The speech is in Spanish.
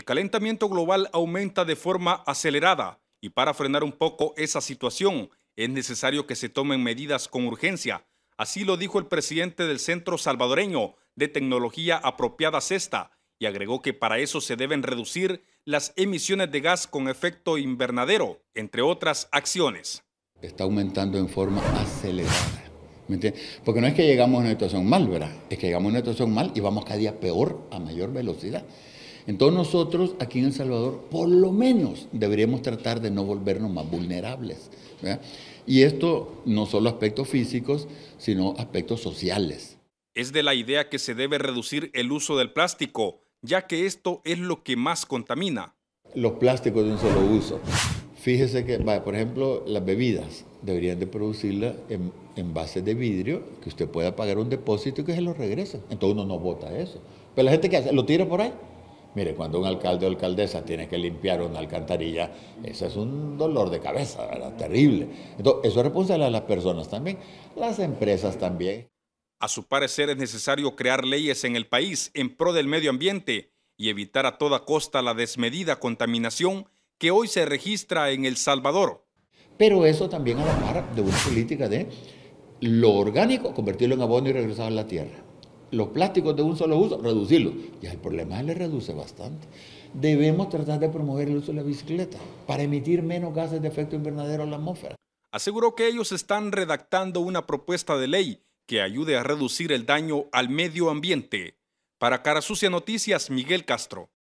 El calentamiento global aumenta de forma acelerada y para frenar un poco esa situación es necesario que se tomen medidas con urgencia. Así lo dijo el presidente del Centro Salvadoreño de Tecnología Apropiada Cesta y agregó que para eso se deben reducir las emisiones de gas con efecto invernadero, entre otras acciones. Está aumentando en forma acelerada. Porque no es que llegamos a una situación mal, ¿verdad? Es que llegamos a una situación mal y vamos cada día peor a mayor velocidad. Entonces nosotros aquí en El Salvador por lo menos deberíamos tratar de no volvernos más vulnerables. Y esto no solo aspectos físicos, sino aspectos sociales. Es de la idea que se debe reducir el uso del plástico, ya que esto es lo que más contamina. Los plásticos de un solo uso. Fíjese que, por ejemplo, las bebidas deberían de producirlas en envases de vidrio, que usted pueda pagar un depósito y que se lo regrese. Entonces uno no vota eso. Pero la gente que hace, lo tira por ahí. Mire, cuando un alcalde o alcaldesa tiene que limpiar una alcantarilla, eso es un dolor de cabeza, Terrible. Entonces, eso es responsabilidad de las personas también, las empresas también. A su parecer es necesario crear leyes en el país en pro del medio ambiente y evitar a toda costa la desmedida contaminación que hoy se registra en El Salvador. Pero eso también a la par de una política de lo orgánico, convertirlo en abono y regresar a la tierra los plásticos de un solo uso, reducirlos. Ya el problema le reduce bastante. Debemos tratar de promover el uso de la bicicleta para emitir menos gases de efecto invernadero a la atmósfera. Aseguró que ellos están redactando una propuesta de ley que ayude a reducir el daño al medio ambiente. Para Cara Sucia Noticias, Miguel Castro.